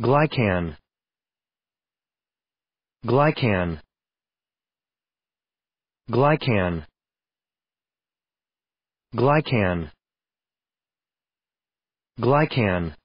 Glycan Glycan Glycan Glycan Glycan